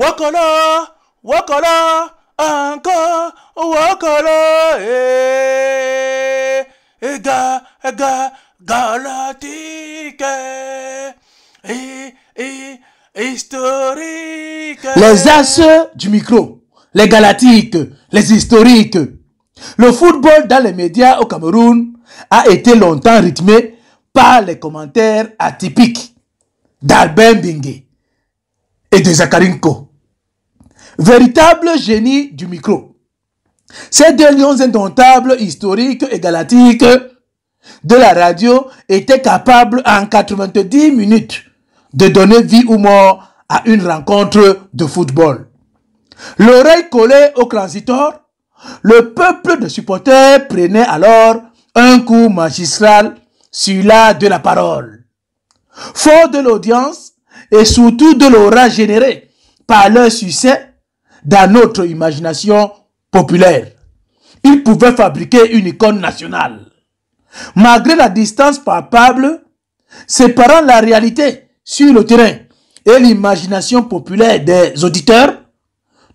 Wakala, Wakala, encore Wakala, eh, ga, e, e, historique. Les as du micro, les galatiques, les historiques. Le football dans les médias au Cameroun a été longtemps rythmé par les commentaires atypiques d'Albert Bingé et de Zakarinko. Véritable génie du micro. Ces deux lions indomptables, historiques et galactiques de la radio étaient capables en 90 minutes de donner vie ou mort à une rencontre de football. L'oreille collée au transitor, le peuple de supporters prenait alors un coup magistral sur la de la parole. Fort de l'audience et surtout de l'aura générée par leur succès, dans notre imagination populaire. Il pouvait fabriquer une icône nationale. Malgré la distance palpable, séparant la réalité sur le terrain et l'imagination populaire des auditeurs,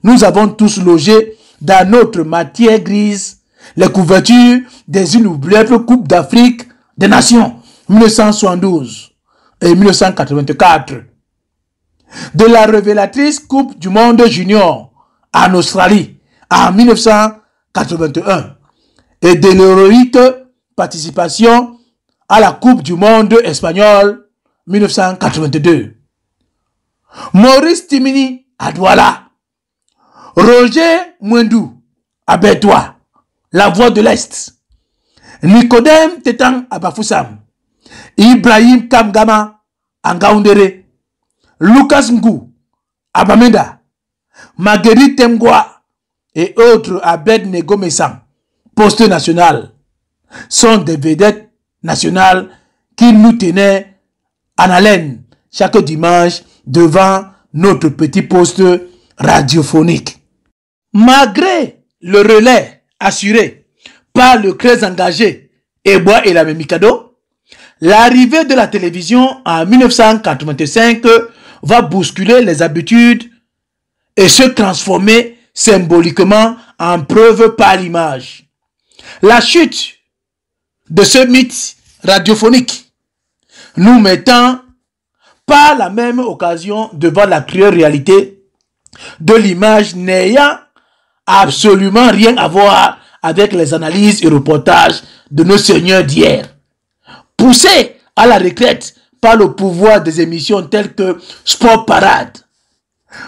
nous avons tous logé dans notre matière grise les couvertures des inoubliables coupe d'Afrique des Nations 1972 et 1984, de la révélatrice Coupe du Monde Junior en Australie en 1981 et de l'héroïque participation à la Coupe du Monde espagnole 1982. Maurice Timini à Douala, Roger Mwendou à Bétois, La Voix de l'Est, Nicodème Tétan à Bafoussam, Ibrahim Kamgama à Ngaoundéré, Lucas Ngou à Bamenda, Marguerite Temgwa et autres Abed Negomessam, poste national, sont des vedettes nationales qui nous tenaient en haleine chaque dimanche devant notre petit poste radiophonique. Malgré le relais assuré par le très engagé Ebois et la Mikado, l'arrivée de la télévision en 1985 va bousculer les habitudes et se transformer symboliquement en preuve par l'image. La chute de ce mythe radiophonique nous mettant par la même occasion devant la cruelle réalité de l'image n'ayant absolument rien à voir avec les analyses et reportages de nos seigneurs d'hier. Poussés à la retraite par le pouvoir des émissions telles que Sport Parade,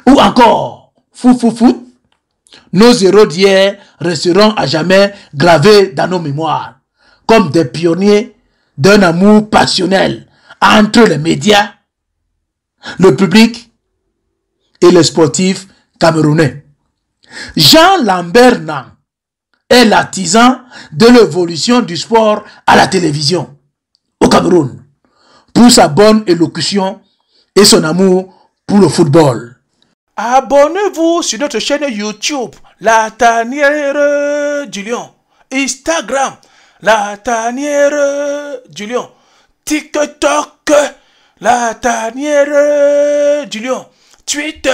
ou encore, fou fou fou, nos héros d'hier resteront à jamais gravés dans nos mémoires, comme des pionniers d'un amour passionnel entre les médias, le public et les sportifs camerounais. Jean Lambert Nang est l'artisan de l'évolution du sport à la télévision au Cameroun pour sa bonne élocution et son amour pour le football. Abonnez-vous sur notre chaîne YouTube, La Tanière du Lion. Instagram, La Tanière du Lion. TikTok, La Tanière du Lion. Twitter,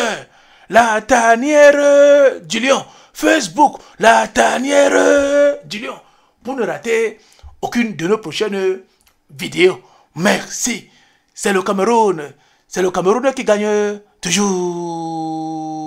La Tanière du Lion. Facebook, La Tanière du Lion. Pour ne rater aucune de nos prochaines vidéos. Merci. C'est le Cameroun. C'est le Cameroun qui gagne. トゥシー